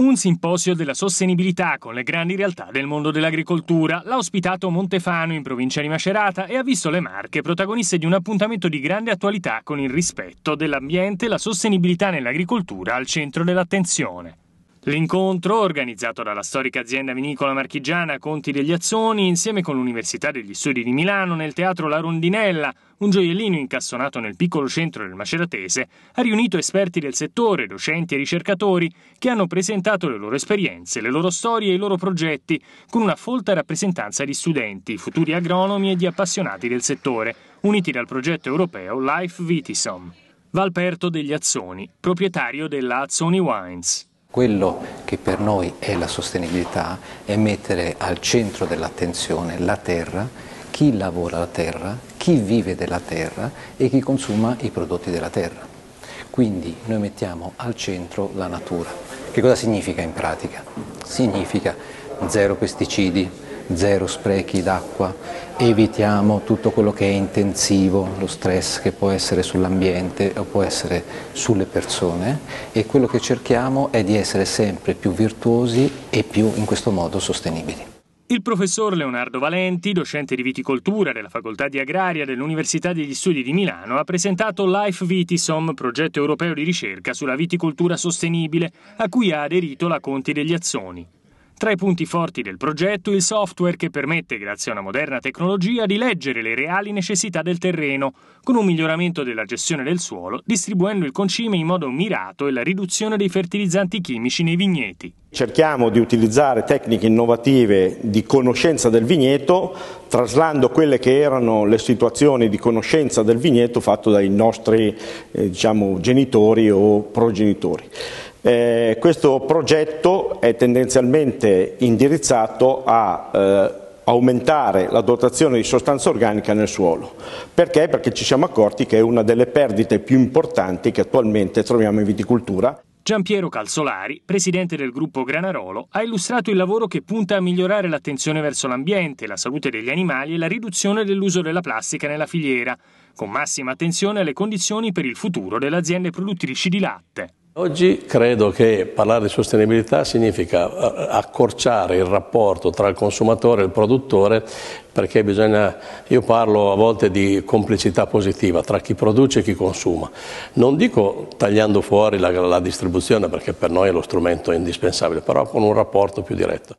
Un simposio della sostenibilità con le grandi realtà del mondo dell'agricoltura l'ha ospitato Montefano in provincia di Macerata e ha visto le Marche protagoniste di un appuntamento di grande attualità con il rispetto dell'ambiente e la sostenibilità nell'agricoltura al centro dell'attenzione. L'incontro, organizzato dalla storica azienda vinicola marchigiana Conti degli Azzoni, insieme con l'Università degli Studi di Milano nel teatro La Rondinella, un gioiellino incassonato nel piccolo centro del Maceratese, ha riunito esperti del settore, docenti e ricercatori che hanno presentato le loro esperienze, le loro storie e i loro progetti, con una folta rappresentanza di studenti, futuri agronomi e di appassionati del settore, uniti dal progetto europeo Life Vitisom. Valperto degli Azzoni, proprietario della Azzoni Wines. Quello che per noi è la sostenibilità è mettere al centro dell'attenzione la terra, chi lavora la terra, chi vive della terra e chi consuma i prodotti della terra. Quindi noi mettiamo al centro la natura. Che cosa significa in pratica? Significa zero pesticidi, zero sprechi d'acqua, evitiamo tutto quello che è intensivo, lo stress che può essere sull'ambiente o può essere sulle persone e quello che cerchiamo è di essere sempre più virtuosi e più in questo modo sostenibili. Il professor Leonardo Valenti, docente di viticoltura della Facoltà di Agraria dell'Università degli Studi di Milano, ha presentato Life Vitisom, progetto europeo di ricerca sulla viticoltura sostenibile, a cui ha aderito la Conti degli Azzoni. Tra i punti forti del progetto il software che permette, grazie a una moderna tecnologia, di leggere le reali necessità del terreno, con un miglioramento della gestione del suolo, distribuendo il concime in modo mirato e la riduzione dei fertilizzanti chimici nei vigneti. Cerchiamo di utilizzare tecniche innovative di conoscenza del vigneto, traslando quelle che erano le situazioni di conoscenza del vigneto fatto dai nostri eh, diciamo, genitori o progenitori. Eh, questo progetto è tendenzialmente indirizzato a eh, aumentare la dotazione di sostanza organica nel suolo. Perché? Perché ci siamo accorti che è una delle perdite più importanti che attualmente troviamo in viticoltura. Giampiero Calzolari, presidente del gruppo Granarolo, ha illustrato il lavoro che punta a migliorare l'attenzione verso l'ambiente, la salute degli animali e la riduzione dell'uso della plastica nella filiera, con massima attenzione alle condizioni per il futuro delle aziende produttrici di latte. Oggi credo che parlare di sostenibilità significa eh, accorciare il rapporto tra il consumatore e il produttore perché bisogna, io parlo a volte di complicità positiva tra chi produce e chi consuma. Non dico tagliando fuori la, la distribuzione perché per noi è lo strumento indispensabile, però con un rapporto più diretto.